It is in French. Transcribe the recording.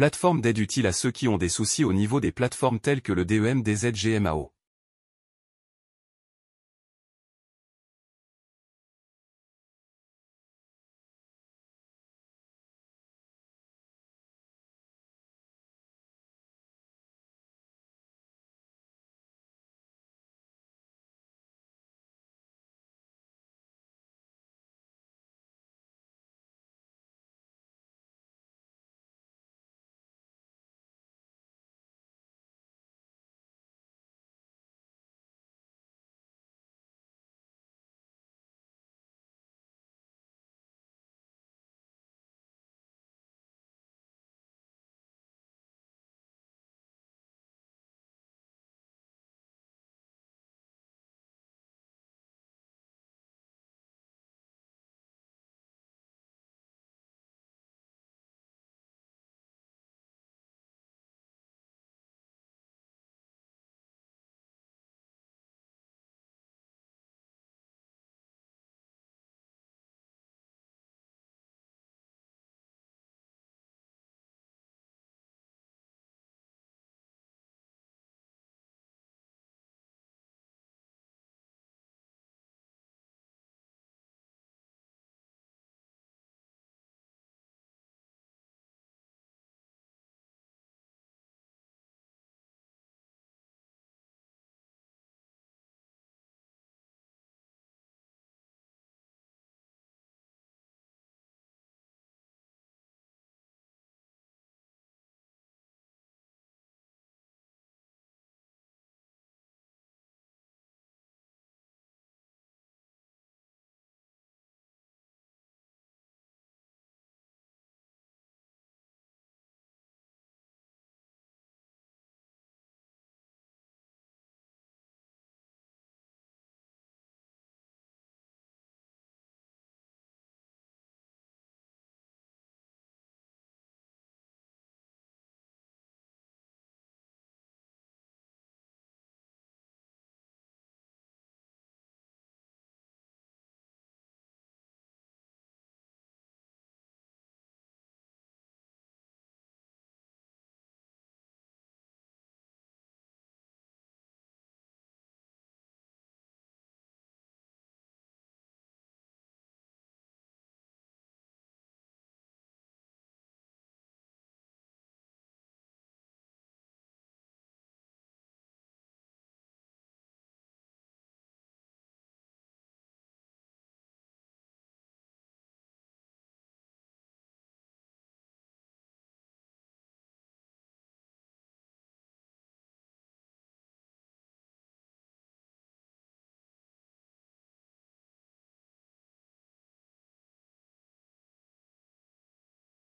Plateforme d'aide utile à ceux qui ont des soucis au niveau des plateformes telles que le DEM des ZGMAO.